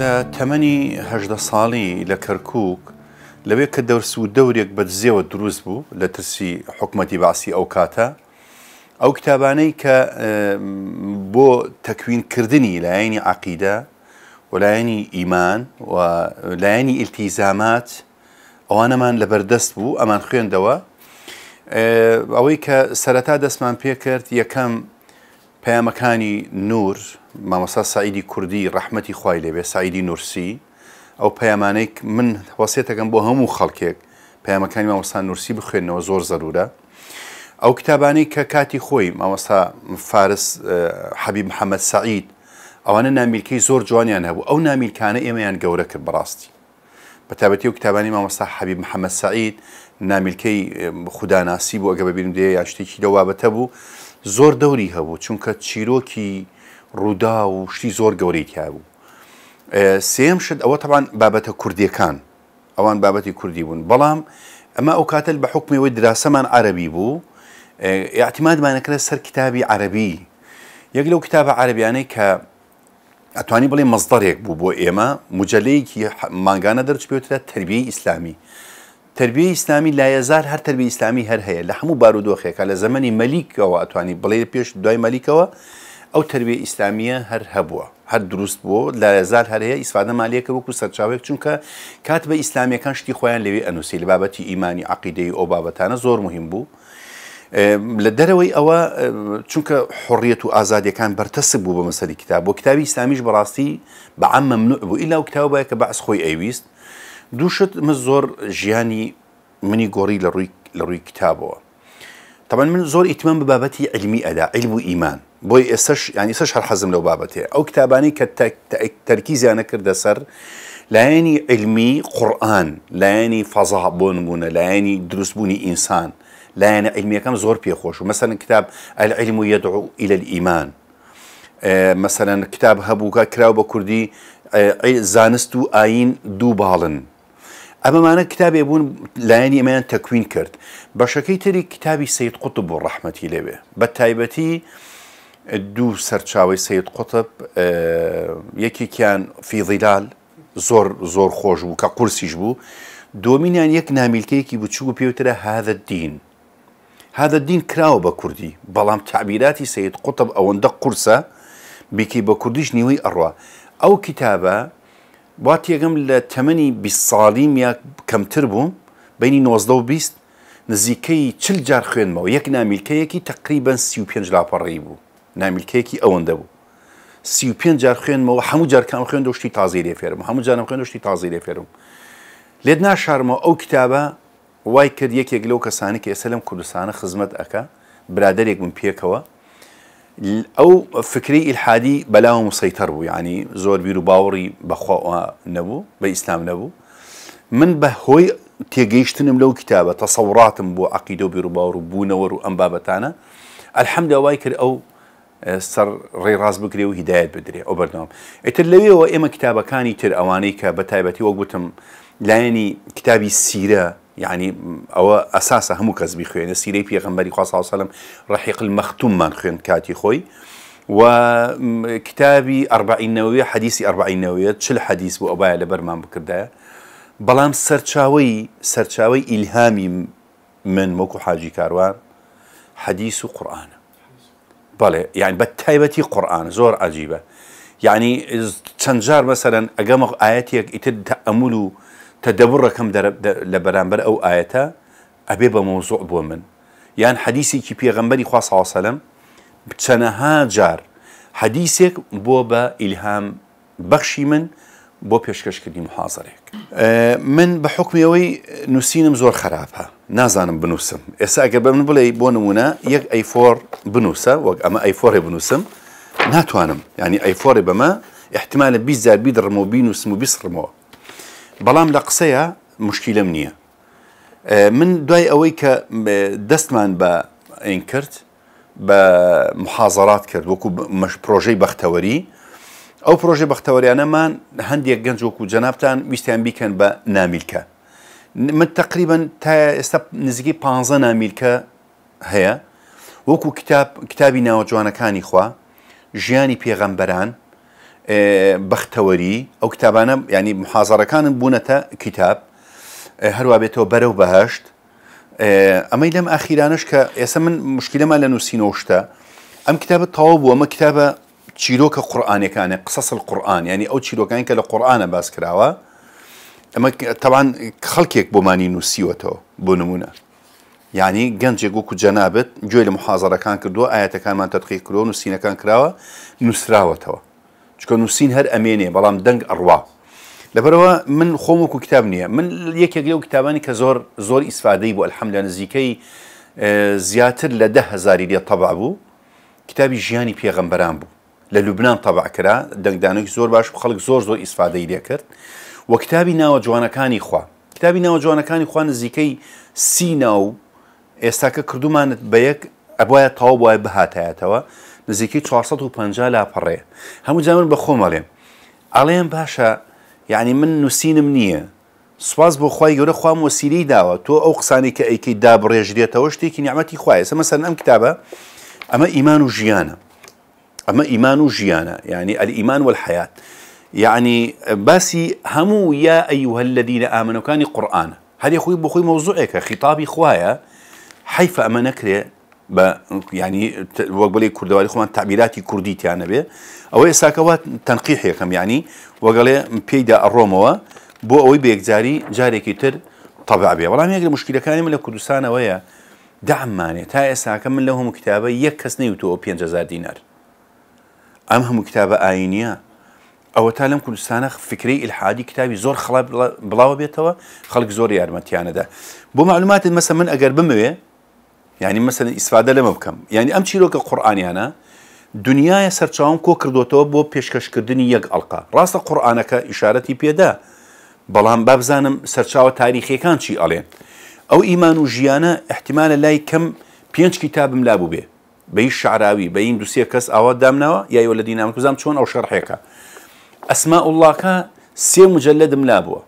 لە تەمەنیهدە ساڵی لە کەرکک لەوێ کە دەرس و دەورێک بەدزێەوە دروست بوو لە ترسی حکومەتی باسی ئەو کاتە ئەو کتابانەی کە بۆ تەکوینکردنی لایەنی عقیدە وەلایەنی ئیمان و لایەنی ئیلتیزامات ئەوانەمان لەبەردەست بوو ئەمان خوێندەوە ئەوەی کە سەرەتا دەستمان پێ کرد یەکەم پەیامەکانی نور مامۆستا سعیدی کوردی ڕحمەتی خوای لێبێ سعیدی نورسی ئەو پەیامانەیە من وەسێتەکەم بۆ هەموو خەڵکێک پەیامەکانی مامۆستا نورسی بخوێنەوە زۆر زەرورە ئەو کتابانەی کە کاتی خۆی مامۆستا فارس حەبی محەممەد سعید ئەوانە نامیلکەی زۆر جوانیان هەبوو ئەو نامیلکانە ئێمەیان گەورە کرد بەڕاستی بەتابەتی و کتابانی مامۆستا حەبی محەممەد سعید نامیلکەی خودداناسی بوو ئەگە ببینم دێ یاشتێکی لەوابەتە بوو زۆر دەوری هەبوو چونکە چیرۆکی ڕوودا و شتی زۆر گەورەیتیا بوو سێم شت ئەوە تەوان بابەتە کوردیەکان ئەوان بابەتی کوردی بوون بەڵام ئەمە ئەو کاتەل بە حکمەوەی دراسەمان عربی بوو یاعتیمادمانەکرە سەر کتابی عربی یەک لەو کتابە عربیانەی کە ئەتوانی بڵێ مەزدەڕێک بوو بۆ ئێمە مجلەیەکی ماگانە دەرچپێترە تربیی ئیسلامی تربیه ئیسلامی لایەزار هەر تربی ئیسلامی هەر هەیە لە هەموو بارودۆخێکە لە زمانی مەلیکەوە ئەتوانی بڵێ پێش دوای مەلیکەوە ئەو تەروێ ئیسلامیە هەر هەبووە هەر دروست بووە لازار هەرەیە ئیسفادە مالیەکە وەکو سەرچاوێک چونکە کات بە ئیسلامیەکان شتی خۆیان لەوێ ئەنووسی لە بابەتی ئیمانی عقیدەی ئەو بابەتانە زۆر مهم بوو. لە دەرەوەی ئەوە چونکە حڕیەت و ئازادیەکان بەرتەسب بوو بە مەسەری کتاب بۆ کتابی ئسلامیش بەڕاستی بەعام ممنوع بوو ئیلا و کتابە کە بەعس خۆی ئەویست دووشت من زۆر ژیانی منی گۆڕی لە ڕووی لە ڕووی کتابەوە. تەبەن من زۆر ئیتمان بە بابەتی علمی ئەدا علم و ئیمان بوي بۆی يعني ینی حزم لو بابته او كتاباني ئەو کتابانی کە تەرکیزیانە کردە سەر لایەنی علمی قورآن لایەنی فەزا لاني دروس لایەنی انسان لاني علمي علمیەکەم زور بي خوش مثلا كتاب العلم يدعو إلى الإيمان آه، مثلا كتاب هبوكا كراو بكردي آه، زانستو آين دو بالن اما دوو كتاب يبون لاني امان تكوين ئەمەیان تەکوین کرد بەشەکەی تری کتابی سید قوتب بۆ دوو سەرچاوی سید قوتب یەکێکیان فیضیلال زۆر زۆر خۆش بوو کە قورسیش بوو دۆمینیان یەک نامیلکەیەکی بچوو پێوترە هذا دین هذا دین کراوە بە کوردی بەڵام تعبیراتی سید قوتب ئەوەندە قورسە بیکی بە کوردیش نیوەی ئەڕوا ئەو کتابە وا تێگەم لە تەمەنی بی ساڵیم یا کەمتر بووم بینی 19 و 20 نزیکەی چل جار خوێنمەوە یەک نامیلکەیەکی تقریبەن 35 لاپەڕی بوو نامیلکەیەکی ئەوەندە بوو سی و پێ جار خوێنمەوە هەموو جارکەم خوێن دۆشتی تازی لێ فێرم هەموو جارم خوێن دۆشتی تازی لێ فێرم لێت ناشارمەوە ئەو کتابە وای کرد یەکێک لەو کەسانی کە ئێستا لەم کوردستانە خزمەت ئەکە برادێک من پێکەوە ئەو فکری ئیلحادی بەلاوە مسەیتەر بوو ینی زۆر بیر و باوەڕی بەخوا نەبوو بە ئیسلام نەبوو من بە هۆی تێگەیشتنم لەو کتابە تەسەوراتم بۆ عقیدە و بیر و باوەڕ و بوونەوە و ئەم بابەتانە ئەلحەمدا وای کرد ئەو سەر ڕێ ڕاز بگرێ و هیدایت بدرێ ئەو بەردەوام ئیتر لەوێەوە ئێمە کتابەکانی تر ئەوانەی کە بە تایبەتی وە گوتم لایەنی کتابی سیرە یعنی ئەوە ئەساسە هەموو کەسبی خوێنە سیرەی پێغمبەری خواسەڵم ڕحیقل مەختوممان خوێن کاتی خۆی و کتابی ئەربعینەوەی حەدیسی ئەربعینەوەیە چل حەدیس بوو ئەوبایە لە بەرمان بکردایە بەڵام سەرچاوی سەرچاوی ئیلهامی من وەکو حاجی کاروان حەدیس و قورآانە بەڵێ یان بە تایبەتی قورآن زۆر عجیبە یعنی چەندجار مەسەرەن ئەگەمە ئاەتێک ئیتر ئەمول و تەدەبڕەکەم لە بەرامبەر ئەو ئاەتە ئەبێ بە مۆزۆ بۆ من یان حەدیسێکی پێغەمبەری خوا ساوسەلم چەنەها جار حەدیسێک بۆ بە ئیلهام بەخشی من بۆ پێشکەشکردنی محازرێک من بە حکمیەوەی نووسینم زۆر خراپە نازانم بنووسم ئێستا ئەگە بە من بڵێ بۆ نمونە یەک ئەیفۆر بنووسە وەک ئەمە ئەیفۆڕێ بنووسم ناتوانم ینی ئەیفۆڕێ بەمە احتمالە 20 درڕم و بینوسم و بیسڕمەوە بەڵام لە قسەیە مشکیلم نییە من دوای ئەوەی کە دەستمان بە ئین کرد بە محازرات کرد وەکو پرۆژەی بەختەوەری ئەو پرۆژێ بەختەوەریانەمان هەندێک گەنج وەکو جەنابان ویستیان بیکەن بە نامیلکە من تقریبن تا ئێستا نزیکی پ نامیلکە هەیە وەکو کتابی ناوە جوانەکانی خوا ژیانی پێغەمبەران بەختەوەری ئەو کتابانە ینی محازارەکانم بوونەتە کتاب هەروە بێتەوە بەرەو بەهشت ئەمەی لەم ئاخیرانش کە ئێستا من مشکلەمان لە نووسینەوە شتە ئەم کتابە تەواو بوو ئەمە کتابە چیرۆکە قورآانەکانە قسەسل قورآان ینی ئەو چیرۆکانی کە لە قورآانە باس کراوە ئەمە تەوان خەڵکێک بۆمانی نووسیوەتەوە بۆ نمونە ینی گەنجێک وەکو جەنابێت گوێ لە محازەرەکان کردووە ئاەتەکانمان تەتقی کرۆ نووسینەکان کراوە نووسراوەتەوە چکە نووسین هەر ئەمێنێ بەڵام دەنگ ئەڕوا لەبەرەوە من خۆم وەکو کتاب نییە من یەکێک لەو کتابانی کە زۆر زۆر ئیسفادەی بۆ ئەلحەم لە نزیکەی زیاتر لە ده هزاری لێ تەبع بوو کتابی ژیانی پێغەمبەران بوو لە لوبناان تەبعکرا دەنگدانێک زۆر باش خەڵک زۆر زۆر ئیسفادەی لێ کرد وە کتابی ناوە جوانەکانی خوا کتابی ناوە جوانەکانی خوا نزیکەی سینا و ئێستاکە کردومانت بە یەک ئەبواە تاو وای بەهاتایەتەوە نزیکەی 450 لاپەڕێ هەموو جامن بە خۆمەڵێم ئەڵێم باشە یعنی من نووسینم نییە سواز بۆ خی گەورە خام وسیری داوە تۆ ئەو قسانی کە ئەیکەی دابڕێژرێتەوە شتێکی نیعممەتی خوایە سەمەسەر ئەم کتابە ئەمە ئیمان و ژیانە أما إيمان جيانا يعني الإيمان والحياة يعني باسي همو يا أيها الذين آمنوا كان قرآن هل يخوي بخوي موضوعك خطابي خوايا حيف أما نكري ب يعني وقبلي كردواري خوان تعبيراتي كرديتي يعني أنا به أو إيه ساكوات تنقيحي كم يعني وقالي بيدا الرومو بو أوي بيكزاري جاري كتر طبع بيه والله ما يقدر مشكلة كان يملك كردستان ويا دعم ماني تاي إيه ساكم من لهم كتابة يكسني وتوبين جزار دينار ئەم هەموو کتابە ئاینیە ئەوە تا لەم کوردستانە فکری ئلحادی کتابی زۆر خڵ بڵاو بێتەوە خەڵک زۆر یارمەتیانەدا بۆ معلومات مەسە من ئەگەر بمەوێ ینی مەسەن ئیسفادە لەمە بکەم ینی ئەم چیرۆکە قورآانیانە دنیاە سەرچاوم کۆ کردوتەوە بۆ پێشکەشکردنی یەک ئەڵلقا ڕاستە قورآانەکە ئیشارەتی پێدا بەڵام بابزانم سەرچاوە تاریخیەکان چی ئەڵێن ئەو ئیمان و ژیانە احتیمالە لای کەم پێنج کتابم لابوو بێ بەی شعراوی بە این دوسیە کەس ئاوا دامنەوە یایەوە لە دینامە کوزانام چۆن ئەو شەرحێکە ئەسما ئوڵاکە سێ مجلدم نابووە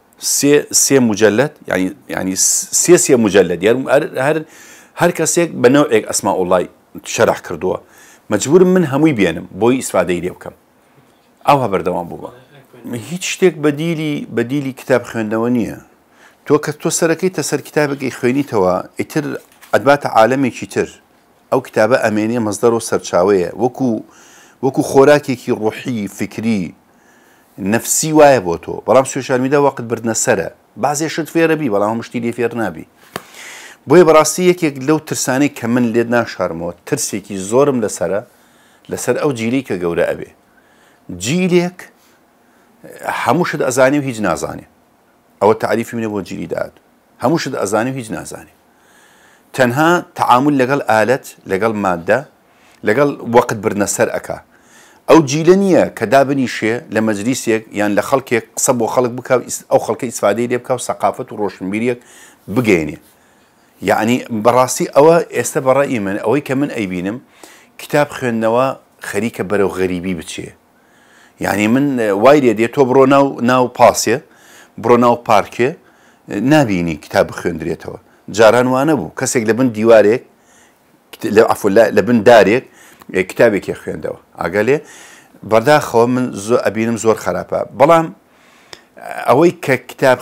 سێ مجلد ینی ینی سێ سێ مجلد یارم هەر هەر کەسێک بەنەوەێک ئەسما ئوڵای شەرح کردووە مجبورم من هەمووی بێنم بۆی ئیسفادەی لێ بکەم ئەو هەبەردەوام بووە هیچ شتێک بەدیلی بەدیلی کتاب خوێندنەوە نییە تۆ کە تۆ سەرەکەی تەسەر کتابێکی خوێنیتەوە ئیتر ئەدباتە عاالمێکی تر ئەو کتابە ئەمێنێ مەزدەر و سەرچاوەیە وەکو وەکو خۆراکێکی ڕۆحی فکری نفسی وایە بۆ تۆ بەڵام سوێشارمیدا وەقت بردنە سرە بازێشت فێرەبی بەڵام مشتی لێ فێر نابی بۆیە بەڕاستی یەکێک لەو ترسانەی کە من لێت ناشارمەوە ترسێکی زۆرم لەسرە لەسەر ئەو جیری کە گەورە ئەبێ جیرێک هەمووشت ئەزانێ و هیچ نازانێ ئەوە تعریفی منە بۆ جیری داد هەمووشت ئەزانێ و هیچ نازانێ تەنها تعامل لەگەڵ ئالەت لەگەڵ مادە لەگەڵ وەقت برنە سەر ئەک ئەو جیلە نییە کە دابنی شێ لە مەجلیسێک یان لە خەڵکێک قسە بۆ خەڵک بک ئەو خەڵکی ئیسفادەی لێ بکە و سەقافت و ڕۆشنبیریەک بگەێنێ یعنی بەڕاستی ئەوە ئێستا بەڕی من ئەوەی کە من ئەیبینم کتاب خوێندنەوە خەریکە بەرەو غەریبی بچێ یعنی من وایرێ دێت تۆ بڕۆ ناو ناو پاسێ بڕۆ ناو پارکێ نبینی کتاب خوێندرێتەوە جاران وانە بوو کەسێک لە بن دیوارێک لە ئەف لە بن دارێک کتابێکی خوێندەوە ئاگە لێ بەرداخەوە من زۆ ئەبینم زۆر خراپە بەڵام ئەوەی کە کتاب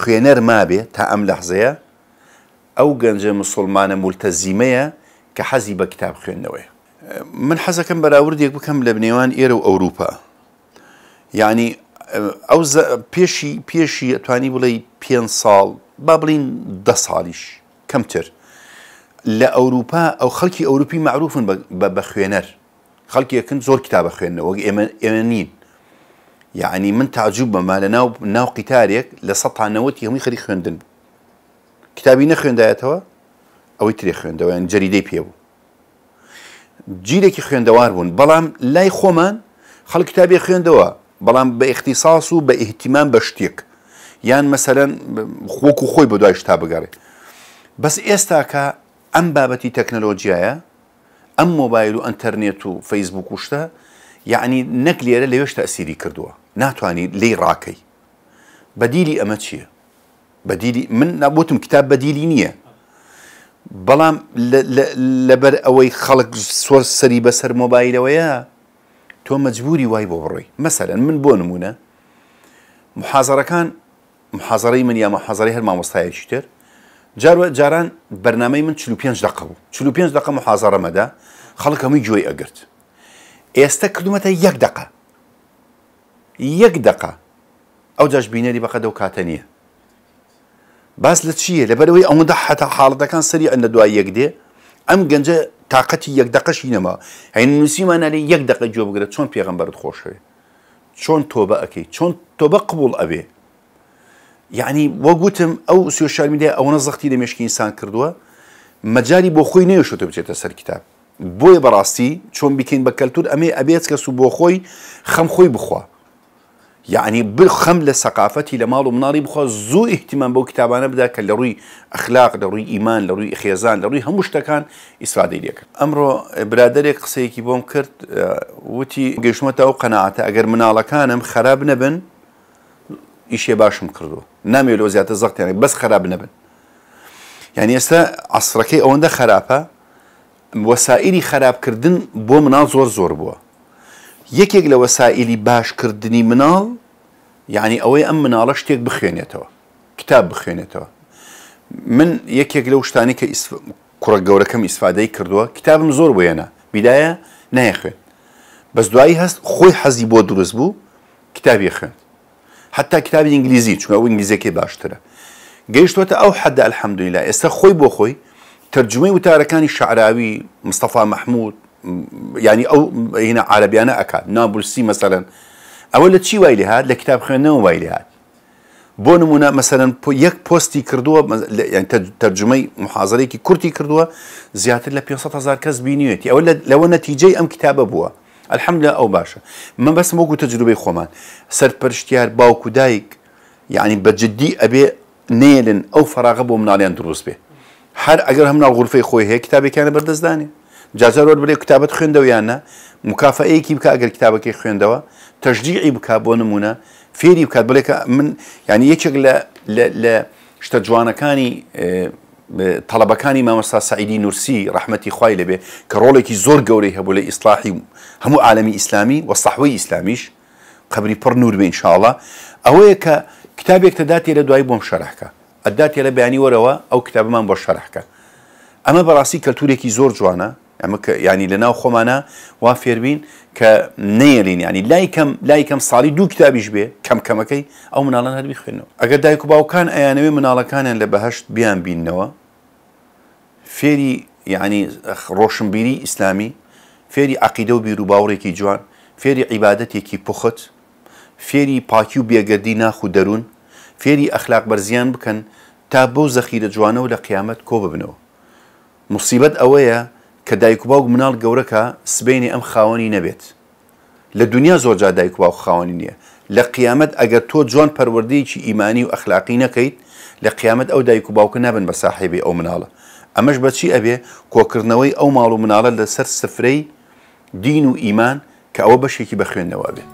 خوێنەر مابێ تا ئەم لەحزەیە ئەو گەنجە مسلمانە مولتەزیمەیە کە حەزی بە کتاب خوێندنەوەی من حەزەکەم بەراوردێک بکەم لە بنێوان ئێرە و ئەوروپا یعنی ئەو پێشی پێشی ئەتوانی بڵێ پێ ساڵ با بڵین ده ساڵیش کەمتر لە ئەوروپا ئەو خەڵکی ئەوروپی معروفن بە خوێنەر خەڵکی یەکن زۆر کتابە خوێندنەوە ئێمە ئێمە نین یعنی من تعجوب بەما لە ناو ناو قیتارێک لە سەتانەوەتی هەمووی خەری خوێندن کتابی نەخێندایەتەوە ئەوەی ترێ خوێندەوە یان جەریدەی پێبوو جیرێکی خوێندەوار بوون بەڵام لای خۆمان خەڵ کتابی خوێندەوە بەڵام بە اختصاص و بە ئیهتیمان بە شتێک یان مەسەرەن خۆک و خۆی بە دوای شتا بگەڕێ بەس ئێستا کە ئەم بابەتی تەکنەلۆجیایە ئەم مۆبایل و ئەتەرنێت و فەیسبوک وشتە یعنی نەک لێرە لەوێشتا ئەسیری کردووە ناتوانانی لی ڕاکەی بەدیری ئەمە چییە؟ بەدیری من نابوتم کتاب بەدیری نییە بەڵام لەبەر ئەوەی خەڵک سۆر سەری بەسەر مۆبایلەوەیە تۆ مەجبوری وای بۆ بڕۆی مەسەرەن من بۆ نمونە محازەرەکان حەزەرەی من یامە حەزەری هەر مامۆستایەکی تر جاران بەرنمەی من 45 دقه بوو 45 دقه و حەزارەمەدا خەڵک هەمووی گوێی ئەگرت ئێستا کردومەتە یەک دقه یەک دقه ئەو جاش بینەری بەقەدە و کاتە نییە باس لە چییە لەبەرەوەی ئەوەدا حتا حاڵەتەکان سەری ئەندە دوای یەک دێ ئەم گەنجە تااقەتی یەک دقەشی نەما هەین نووسیمانانی یەک دقه جۆ بگرە چۆن پێغمبەرت خۆشەوێ چۆن تۆبە ئەەکەی چۆن تۆبە قبول ئەبێ یعنی وەگوتم ئەو سوێشار میدیا ئەوە زەختی لە مێشکی ئینسان کردووە مەجاری بۆ خۆی نێوشتۆ بچێتە سەر کتاب بۆیە بەڕاستی چۆن بکەین بە کەلتور ئەمێ ئەبێت کەس و بۆ خۆی خەم خۆی بخوا یعنی بخەم لە سەقافەتی لە ماڵ و مناڵی بخوا زوو احتیمان بەو کتابانە بدا کە لە ڕووی ئەخلاق لە ڕووی ئیمان لە ڕووی خێزان لە ڕووی هەموو شتەکان ئیسفادەی لێکرد ئەمڕۆ برادێک قسەیەکی بۆم کرد وتی گەشتمەتە ئەو قەنەعاتە ئەگەر مناڵەکانم خراب نەبن ئیشێ باشم کردو نامێلۆ زیاتر زەختیانێک بەس خراپ نەبن یعنی ئێستا ئەسڕەکەی ئەوەندە خراپە وەسائلی خراپکردن بۆ مناڵ زۆر زۆر بووە یەکێک لە وەسائلی باشکردنی مناڵ یعنی ئەوەی ئەم مناڵە شتێک بخوێنێتەوە کتاب بخوێنێتەوە من یەکێک لەو شتانی کە کوڕە گەورەکەم ئیسفادەی کردووە کتابم زۆر بێنە بیدایە نایەخوێن بەس دوایی هەست خۆی حەزی بۆ دروست بوو کتابی خوێن حتا کتابی ئینگلیزی چونکە ئەو ئینگلیزیەکەی باشترە گەیشتوتە ئەو حەدە ئەلحەمدویلا ئێستا خۆی بۆ خۆی ترجمەی وتارەکانی شعراوی مستەفا مححمود ینی ئەو هینە عربیانە ئەکات نابورسی مەسەرەن ئەوە لە چی وای لێهات لە کتاب خوێندنەوە وای لێهات بۆ نمونە مەسەرەن یەک پۆستی کردووە تەرجمەی محازرەیەکی کورتی کردووە زیاتر لە 500 هزار کەس بینیوێتی ئەوە لەوە نەتیجەی ئەم کتابە بووە ئەلحەمدە ئەو باشە من بەسم وەکو تەجروبەی خۆمان سەرپەرشتیار باوکو دایک یعنی بەجددی ئەبێ نێلن ئەو فراغە بۆ مناڵیان دروست بێ هەر ئەگەر هەم ناو غورفەی خۆی هەیە کتابێکیانە بەردەستدانێ جازارۆر بێ کتابەت خوێندەوە یانە مکافەیەکی بکە ئەگەر کتابەکەی خوێندەوە تەژدیعی بک بۆ نمونە فێری بکات بڵێکە من یعنی یەکێک لە شتە جوانەکانی تەلەبەکانی مامەستا سعیدی نورسی ڕحمەتی خوای لەبێ کە ڕۆڵێکی زۆر گەورەی هەبوو لە ئیسلاحی هەموو عالمی ئیسلامی و سەحوەی ئیسلامیش قبری پڕ نور بین شاڵە ئەوەیە کە کتابێک تەداتێ لە دوای بۆم شەرحکە ئەداتێ لە بەیانی وەرەوە ئەو کتابمان بۆ شەرحکە ئەمە بەڕاستی کەلتورێکی زۆر جوانە ئەمە ینی لەناو خۆمانە وا فێربین کە نەیەلین ینی لایکەم لایکەم ساڵی دوو کتابیش بێ کەم کەمەکەی ئەو مناڵان هەربی خوێنەوە ئەگەر دایک و باوکان ئەیانەوەی مناڵەکانیان لە بەهشت بیان بینەوە فێری یعنی ڕۆشنبیری ئیسلامی فێری عقیدە و بیر و باوڕێکی جوان فێری عیباەتێکی پخت فێری پاکی و بێگەردی ناخ و دەروون فێری ئەخلاق بەرزیان بکەن تا بەو زەخیرە جوانە و لە قیامەت کۆ ببنەوە مصیبەت ئەوەیە کە دایکوباو مناڵ گەورەکە سبینی ئەم خاوەنی نەبێت لە دنیا زۆرجا دایکوباو خاوەنی نییە لە قیامەت ئەگەر تۆ جوان پەروەردەیەکی ئیمانی و ئەخلاقی نەکەیت لە قیامەت ئەو دایک و باوکە نابن بە ساحێبی ئەو مناڵە ئەمەش بەچی ئەبێ کۆکردنەوەی ئەو ماڵ و مناڵە لەسەر سفرەی دین و ئیمان کە ئەوە بەشێکی بە خوێندنەوە بێت